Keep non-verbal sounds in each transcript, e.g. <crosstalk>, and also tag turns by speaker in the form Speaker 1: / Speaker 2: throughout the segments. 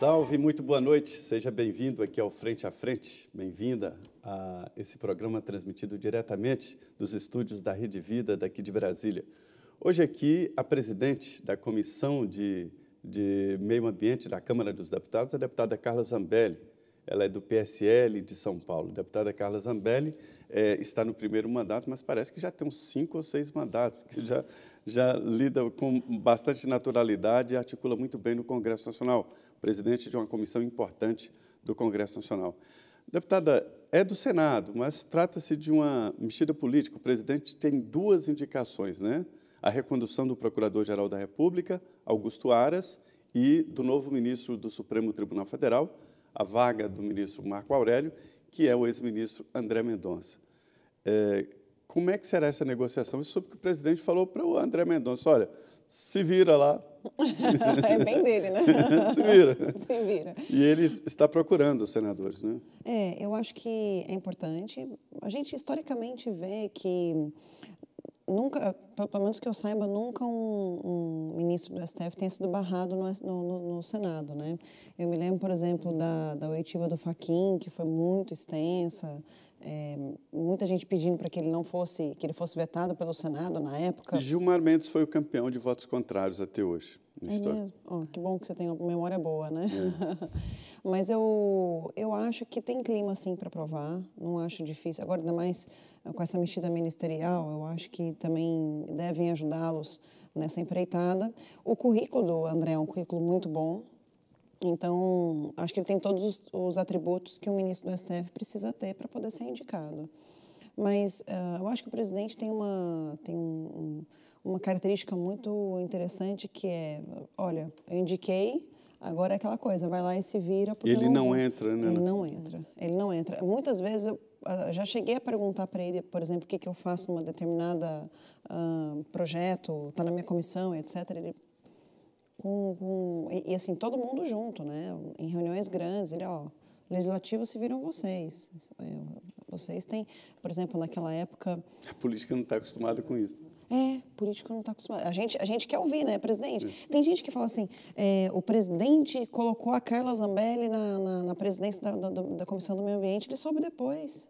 Speaker 1: Salve, muito boa noite. Seja bem-vindo aqui ao Frente a Frente. Bem-vinda a esse programa transmitido diretamente dos estúdios da Rede Vida daqui de Brasília. Hoje aqui a presidente da Comissão de, de Meio Ambiente da Câmara dos Deputados, a deputada Carla Zambelli. Ela é do PSL de São Paulo. A deputada Carla Zambelli é, está no primeiro mandato, mas parece que já tem uns cinco ou seis mandatos, porque já, já lida com bastante naturalidade e articula muito bem no Congresso Nacional presidente de uma comissão importante do Congresso Nacional. Deputada, é do Senado, mas trata-se de uma mexida política. O presidente tem duas indicações, né? A recondução do Procurador-Geral da República, Augusto Aras, e do novo ministro do Supremo Tribunal Federal, a vaga do ministro Marco Aurélio, que é o ex-ministro André Mendonça. É, como é que será essa negociação? Isso soube que o presidente falou para o André Mendonça, olha, se vira lá. <laughs> é bem dele, né? <laughs> se vira. Se vira. E ele está procurando os senadores, né?
Speaker 2: É, eu acho que é importante. A gente historicamente vê que nunca, pelo menos que eu saiba, nunca um, um ministro do STF tem sido barrado no, no, no, Senado, né? Eu me lembro, por exemplo, da, da oitiva do Faquin, que foi muito extensa. É, muita gente pedindo para que ele não fosse, que ele fosse vetado pelo Senado na época. Gilmar
Speaker 1: Mendes foi o campeão de votos contrários até hoje. Na é história. mesmo?
Speaker 2: Oh, que bom que você tem uma memória boa, né? É. <laughs> Mas eu, eu acho que tem clima, sim, para provar. Não acho difícil. Agora, ainda mais com essa mexida ministerial, eu acho que também devem ajudá-los nessa empreitada. O currículo do André é um currículo muito bom. Então, acho que ele tem todos os, os atributos que um ministro do STF precisa ter para poder ser indicado. Mas uh, eu acho que o presidente tem uma, tem um, uma característica muito interessante que é, olha, eu indiquei, agora é aquela coisa, vai lá e se vira. Porque ele não, não entra, né? Ele não entra, ele não entra. Muitas vezes eu uh, já cheguei a perguntar para ele, por exemplo, o que, que eu faço numa determinada uh, projeto, está na minha comissão, etc. Ele com, com e, e, assim, todo mundo junto, né? Em reuniões grandes, ele, ó, legislativo se viram vocês. É, vocês têm, por exemplo, naquela época...
Speaker 1: A política não está acostumada com isso.
Speaker 2: É, político não está acostumado. A gente, a gente quer ouvir, né, presidente? É. Tem gente que fala assim, é, o presidente colocou a Carla Zambelli na, na, na presidência da, da, da Comissão do Meio Ambiente, ele soube depois.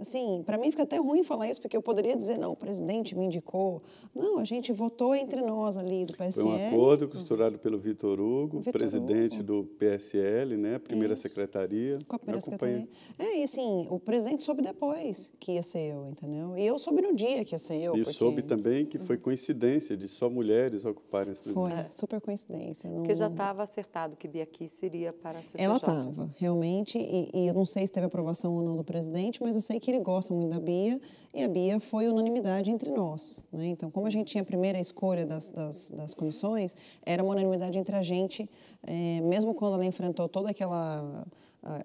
Speaker 2: Assim, para mim fica até ruim falar isso, porque eu poderia dizer, não, o presidente me indicou. Não, a gente votou entre nós ali do PSL. Foi um acordo
Speaker 1: costurado pelo Vitor Hugo, Vitor presidente Hugo. do PSL, né? Primeira isso. secretaria. Com a primeira secretaria.
Speaker 2: É, e assim, o presidente soube depois que ia ser eu, entendeu? E eu soube no dia que ia ser eu. E porque... soube
Speaker 1: também que foi uhum. coincidência de só mulheres ocuparem as presidências.
Speaker 2: Foi, super coincidência. Não... Porque já
Speaker 3: estava acertado que Biaqui seria para a CCJ. Ela estava,
Speaker 2: realmente, e, e eu não sei se teve aprovação ou não do presidente, mas eu sei que ele gosta muito da Bia e a Bia foi unanimidade entre nós. Né? Então, como a gente tinha a primeira escolha das, das, das comissões, era uma unanimidade entre a gente, é, mesmo quando ela enfrentou toda aquela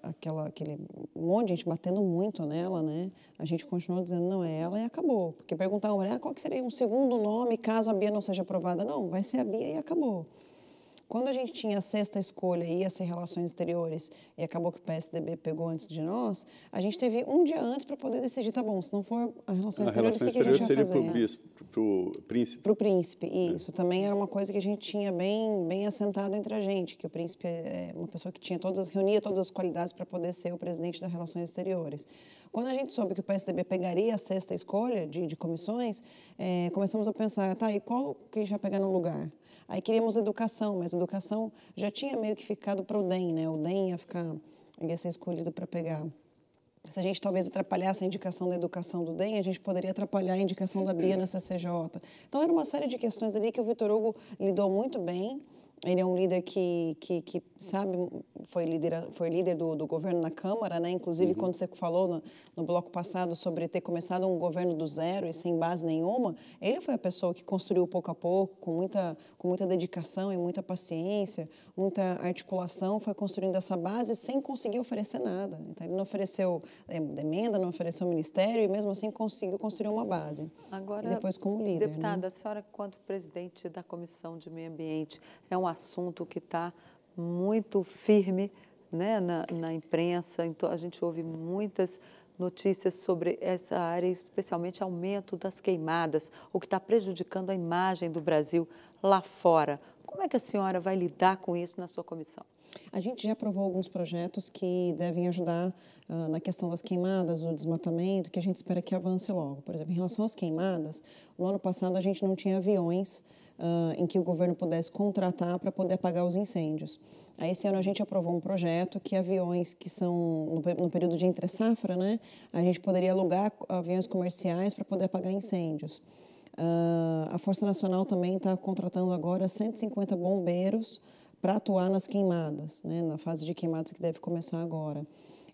Speaker 2: aquela, aquele monte de gente batendo muito nela, né? A gente continuou dizendo, não, é ela e acabou. Porque perguntavam, ah, qual que seria um segundo nome caso a Bia não seja aprovada? Não, vai ser a Bia e acabou. Quando a gente tinha a sexta escolha e ia ser relações exteriores, e acabou que o PSDB pegou antes de nós, a gente teve um dia antes para poder decidir, tá bom, se não for a relações a exteriores, relações o que, exteriores que a gente vai o fazer?
Speaker 1: Para o pro príncipe.
Speaker 2: o príncipe, é. isso. É. Também era uma coisa que a gente tinha bem, bem assentado entre a gente, que o príncipe é, é uma pessoa que tinha todas as, reunia todas as qualidades para poder ser o presidente das relações exteriores. Quando a gente soube que o PSDB pegaria a sexta escolha de, de comissões, é, começamos a pensar, tá, e qual que a gente vai pegar no lugar? Aí queríamos educação, mas educação já tinha meio que ficado para o DEM, né? O DEM ia, ficar, ia ser escolhido para pegar. Se a gente talvez atrapalhasse a indicação da educação do DEM, a gente poderia atrapalhar a indicação da Bia na CCJ. Então, era uma série de questões ali que o Vitor Hugo lidou muito bem ele é um líder que, que, que sabe, foi líder, foi líder do, do governo na Câmara, né? Inclusive, uhum. quando você falou no, no, bloco passado sobre ter começado um governo do zero e sem base nenhuma, ele foi a pessoa que construiu pouco a pouco, com muita, com muita dedicação e muita paciência, muita articulação, foi construindo essa base sem conseguir oferecer nada. Então, ele não ofereceu é, demanda, não ofereceu ministério e, mesmo assim, conseguiu construir uma base.
Speaker 3: Agora, e depois como líder, né? Deputada, né? a senhora, quanto presidente da Comissão de Meio Ambiente, é um assunto que está muito firme né, na, na imprensa. Então, a gente ouve muitas notícias sobre essa área, especialmente aumento das queimadas, o que está prejudicando a imagem do Brasil lá fora. Como é que a senhora vai lidar com
Speaker 2: isso na sua comissão? A gente já aprovou alguns projetos que devem ajudar uh, na questão das queimadas, do desmatamento, que a gente espera que avance logo. Por exemplo, em relação às queimadas, no ano passado a gente não tinha aviões uh, em que o governo pudesse contratar para poder apagar os incêndios. Aí, esse ano, a gente aprovou um projeto que aviões que são, no, no período de entre-safra, né, a gente poderia alugar aviões comerciais para poder apagar incêndios. Uh, a Força Nacional também está contratando agora 150 bombeiros para atuar nas queimadas, né, na fase de queimadas que deve começar agora.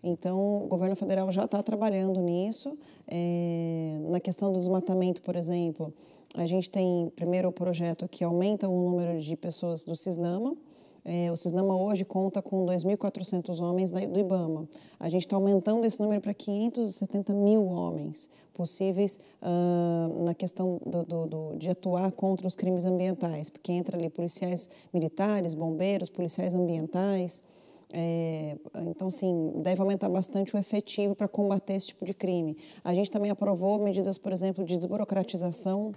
Speaker 2: Então, o governo federal já está trabalhando nisso. É, na questão do desmatamento, por exemplo, a gente tem primeiro o projeto que aumenta o número de pessoas do SISNAMA. é, o SISNAMA hoje conta com 2.400 homens do IBAMA. A gente está aumentando esse número para 570 mil homens possíveis uh, na questão do, do, do, de atuar contra os crimes ambientais, porque entra ali policiais militares, bombeiros, policiais ambientais. É, então, sim, deve aumentar bastante o efetivo para combater esse tipo de crime. A gente também aprovou medidas, por exemplo, de desburocratização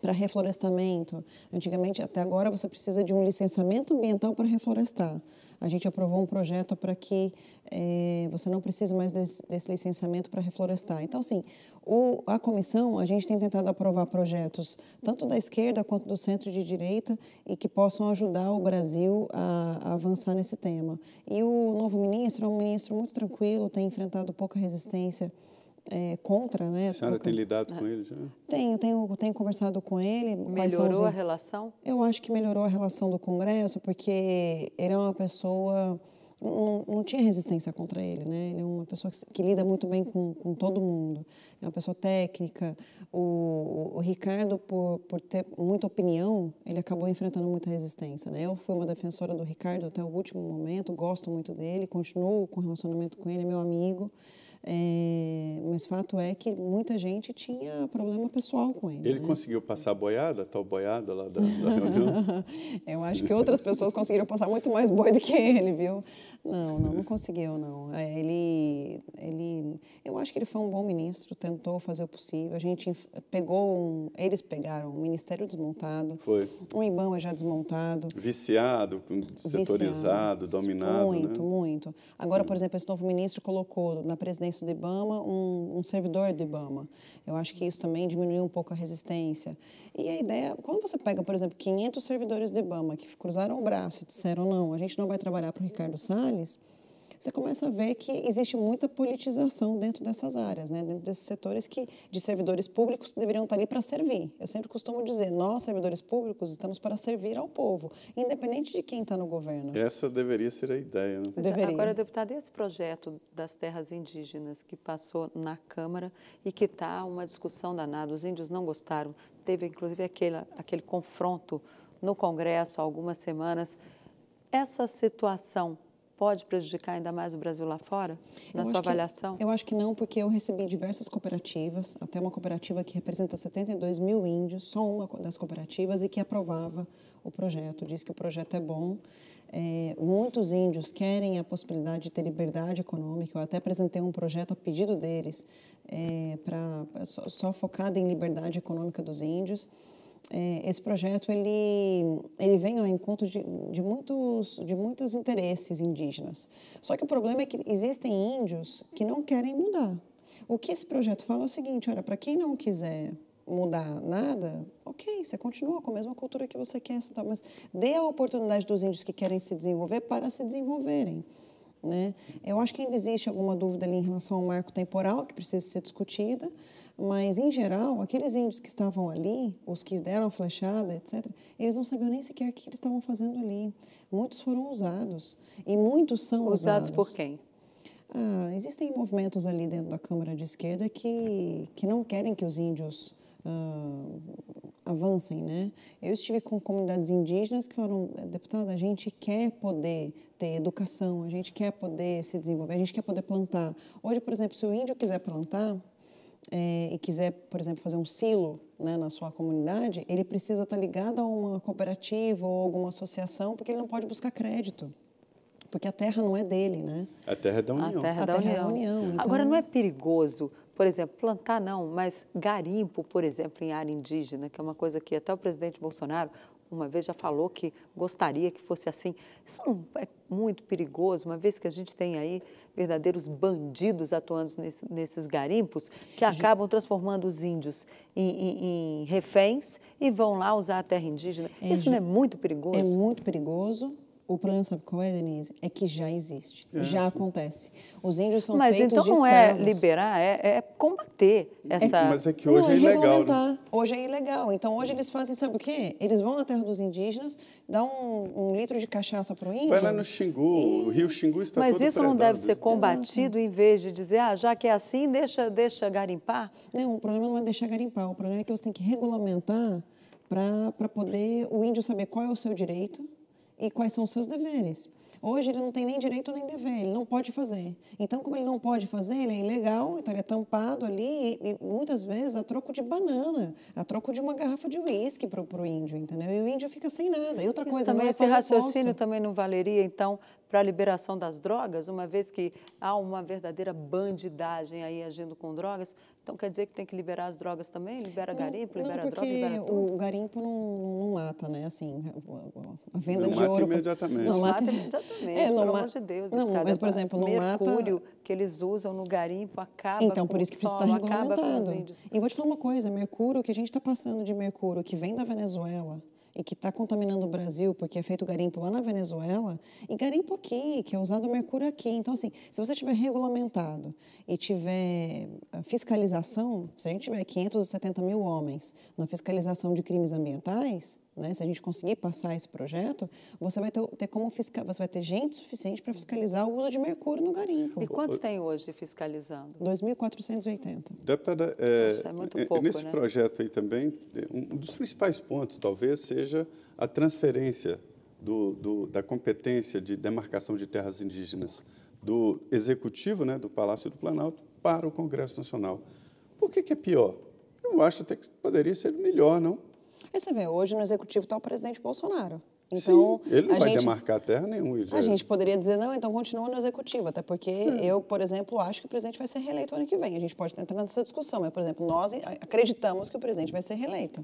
Speaker 2: para reflorestamento. Antigamente, até agora, você precisa de um licenciamento ambiental para reflorestar. A gente aprovou um projeto para que é, você não precise mais desse, desse licenciamento para reflorestar. Então, sim, o, a comissão, a gente tem tentado aprovar projetos tanto da esquerda quanto do centro de direita e que possam ajudar o Brasil a, a avançar nesse tema. E o novo ministro é um ministro muito tranquilo, tem enfrentado pouca resistência é, contra, né? A senhora pouca... tem lidado com é. ele já? Tenho, tenho, tenho conversado com ele. Melhorou os... a
Speaker 3: relação?
Speaker 2: Eu acho que melhorou a relação do Congresso, porque ele é uma pessoa não, não, tinha resistência contra ele, né? Ele é uma pessoa que, que lida muito bem com, com, todo mundo, é uma pessoa técnica. O, o, Ricardo, por, por ter muita opinião, ele acabou enfrentando muita resistência, né? Eu fui uma defensora do Ricardo até o último momento, gosto muito dele, continuo com o relacionamento com ele, é meu amigo. É, mas fato é que muita gente tinha problema pessoal com ele. Ele né?
Speaker 1: conseguiu passar a boiada, tal boiada lá da, da reunião?
Speaker 2: <laughs> Eu acho que outras pessoas conseguiram passar muito mais boi do que ele, viu? Não, não, não conseguiu, não. É, ele, ele, eu acho que ele foi um bom ministro, tentou fazer o possível. A gente pegou, um, eles pegaram um ministério desmontado, foi. um IBAMA já desmontado.
Speaker 1: Viciado, setorizado, Viciado, dominado. Muito, né?
Speaker 2: muito. Agora, por exemplo, esse novo ministro colocou na presidência de do IBAMA um, um servidor do IBAMA. Eu acho que isso também diminuiu um pouco a resistência. E a ideia, quando você pega, por exemplo, 500 servidores do IBAMA que cruzaram o braço e disseram não, a gente não vai trabalhar para o Ricardo Salles, você começa a ver que existe muita politização dentro dessas áreas, né? dentro desses setores que de servidores públicos deveriam estar ali para servir. Eu sempre costumo dizer, nós, servidores públicos, estamos para servir ao povo, independente de quem está no governo.
Speaker 1: Essa deveria ser a ideia. Né? Deveria. Agora,
Speaker 2: deputado, esse projeto das terras indígenas
Speaker 3: que passou na Câmara e que está uma discussão danada, os índios não gostaram, teve inclusive aquele, aquele confronto no Congresso há algumas semanas. Essa situação pode prejudicar ainda mais o Brasil lá fora, na eu sua avaliação?
Speaker 2: Que, eu acho que não, porque eu recebi diversas cooperativas, até uma cooperativa que representa 72 mil índios, só uma das cooperativas, e que aprovava o projeto, diz que o projeto é bom. É, muitos índios querem a possibilidade de ter liberdade econômica. Eu até apresentei um projeto a pedido deles, é, pra, só, só focado em liberdade econômica dos índios é, esse projeto ele, ele vem ao encontro de, de, muitos, de muitos interesses indígenas. Só que o problema é que existem índios que não querem mudar. O que esse projeto fala é o seguinte, olha, para quem não quiser mudar nada, ok, você continua com a mesma cultura que você quer, tá, mas dê a oportunidade dos índios que querem se desenvolver para se desenvolverem. Né? Eu acho que ainda existe alguma dúvida ali em relação ao marco temporal que precisa ser discutida, mas, em geral, aqueles índios que estavam ali, os que deram flechada, etc., eles não sabiam nem sequer o que eles estavam fazendo ali. Muitos foram usados e muitos são usados. Usados por quem? Ah, existem movimentos ali dentro da Câmara de Esquerda que, que não querem que os índios ah, avancem, né? Eu estive com comunidades indígenas que falaram, deputada, a gente quer poder ter educação, a gente quer poder se desenvolver, a gente quer poder plantar. Hoje, por exemplo, se o índio quiser plantar, é, e quiser, por exemplo, fazer um silo né, na sua comunidade, ele precisa estar tá ligado a uma cooperativa ou alguma associação, porque ele não pode buscar crédito. Porque a terra não é dele, né?
Speaker 1: A terra é da União. A terra, é a da terra União. é da União. Então... Agora,
Speaker 3: não é perigoso, por exemplo, plantar não, mas garimpo, por exemplo, em área indígena, que é uma coisa que até o presidente Bolsonaro uma vez já falou que gostaria que fosse assim. Isso é muito perigoso, uma vez que a gente tem aí verdadeiros bandidos atuando nesse, nesses garimpos que acabam transformando os índios em, em, em reféns e vão lá usar a terra indígena. Isso não é
Speaker 2: muito perigoso? É muito perigoso. O problema, sabe qual é, Denise? É que já existe, é, já sim. acontece. Os índios são mas feitos então de escravos. Mas então não é liberar, é, é combater é essa... É, mas é que hoje não, é, é ilegal. Né? Hoje é ilegal. Então, hoje eles fazem, sabe o quê? Eles vão na terra dos indígenas, dá um, um litro de cachaça para o índio... Vai lá no
Speaker 1: Xingu, e... o rio Xingu está mas todo Mas isso não deve ser
Speaker 2: combatido Exato. em vez de dizer, ah,
Speaker 3: já que é assim, deixa, deixa garimpar?
Speaker 2: Não, o problema não é deixar garimpar. O problema é que você tem que regulamentar para poder o índio saber qual é o seu direito e quais são os seus deveres. Hoje ele não tem nem direito nem dever, ele não pode fazer. Então, como ele não pode fazer, ele é ilegal, então ele é tampado ali, e, e muitas vezes a troco de banana, a troco de uma garrafa de uísque para o índio, entendeu? E o índio fica sem nada. E outra Isso coisa, também, não é esse raciocínio também não
Speaker 3: valeria, então, para a liberação das drogas, uma vez que há uma verdadeira bandidagem aí agindo com drogas. Então quer dizer que tem que liberar as drogas também? Libera garimpo, libera não, droga, libera tudo?
Speaker 2: O garimpo não, não mata, né? Assim, a venda
Speaker 3: não de mata
Speaker 1: ouro. Imediatamente. Não
Speaker 3: mata, mata imediatamente. É, não pelo ma... amor de Deus. Não, mas, por exemplo, não mata o mercúrio que eles usam no garimpo acaba Então, por isso que precisa estar regulamentado.
Speaker 2: E vou te falar uma coisa: mercúrio, o que a gente está passando de mercúrio que vem da Venezuela e que está contaminando o Brasil porque é feito garimpo lá na Venezuela e garimpo aqui, que é usado mercúrio aqui. Então, assim, se você tiver regulamentado e tiver ah, fiscalização, se a gente tiver 570 mil homens na fiscalização de crimes ambientais, né? Se a gente conseguir passar esse projeto, você vai ter, ter como fiscal, você vai ter gente suficiente para fiscalizar o uso de mercúrio no garimpo. E quantos tem hoje
Speaker 3: fiscalizando?
Speaker 2: 2.480.
Speaker 1: Deputada, é, é, é pouco, nesse né? projeto aí também, um dos principais pontos talvez seja a transferência do, do, da competência de demarcação de terras indígenas do executivo, né, do Palácio do Planalto, para o Congresso Nacional. Por que, que é pior? Eu acho até que poderia ser melhor, não?
Speaker 2: Aí você vê, hoje no executivo está o presidente Bolsonaro. Então, Sim, ele não vai gente, demarcar
Speaker 1: terra nenhuma. Já. A gente
Speaker 2: poderia dizer, não, então continua no executivo, até porque é. eu, por exemplo, acho que o presidente vai ser reeleito ano que vem. A gente pode entrar nessa discussão, mas, por exemplo, nós acreditamos que o presidente vai ser reeleito.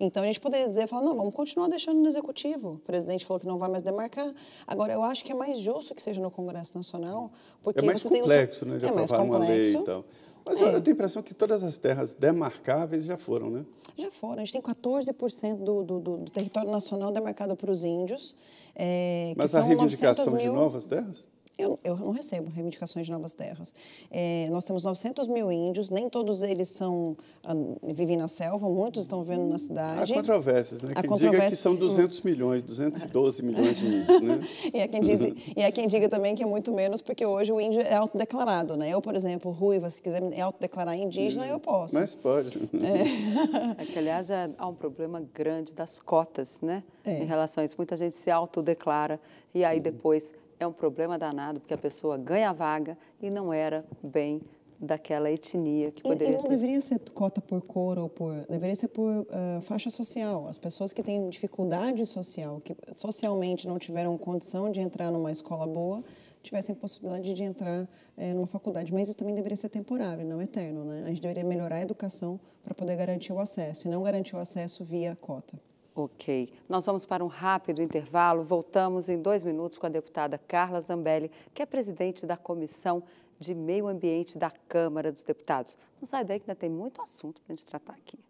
Speaker 2: Então, a gente poderia dizer, falar, não, vamos continuar deixando no Executivo. O presidente falou que não vai mais demarcar. Agora, eu acho que é mais justo que seja no Congresso Nacional, é porque né? é mais você complexo, tem... Os... Né, de é mais complexo, né, de aprovar uma lei e tal. Mas é. eu, tenho a
Speaker 1: impressão que todas as terras demarcáveis já foram, né?
Speaker 2: Já foram. A gente tem 14% do, do, do território nacional demarcado para os índios. É, Mas que a reivindicação mil... de novas terras? eu, eu não recebo reivindicações de novas terras. É, nós temos 900 mil índios, nem todos eles são ah, vivem na selva, muitos estão vivendo na cidade. Há controvérsias,
Speaker 1: né? Há quem controvérsia... diga que são 200 milhões, 212 milhões de índios, né?
Speaker 2: <laughs> e, há quem diz, e há quem diga também que é muito menos, porque hoje o índio é autodeclarado, né? Eu, por exemplo, Ruiva, se quiser me é autodeclarar indígena, eu posso. Mas pode. É. é que, aliás, é,
Speaker 3: há um problema grande das cotas, né? É. Em relação a isso, muita gente se autodeclara e aí uhum. depois é um problema danado, porque a pessoa ganha a vaga e não era bem daquela etnia que poderia. E, e não ter.
Speaker 2: deveria ser cota por cor ou por. deveria ser por uh, faixa social. As pessoas que têm dificuldade social, que socialmente não tiveram condição de entrar numa escola boa, tivessem possibilidade de entrar é, numa faculdade. Mas isso também deveria ser temporário, não eterno. Né? A gente deveria melhorar a educação para poder garantir o acesso, e não garantir o acesso via cota. Ok.
Speaker 3: Nós vamos para um rápido intervalo. Voltamos em dois minutos com a deputada Carla Zambelli, que é presidente da Comissão de Meio Ambiente da Câmara dos Deputados. Não sai daí que ainda tem muito assunto para a gente tratar aqui.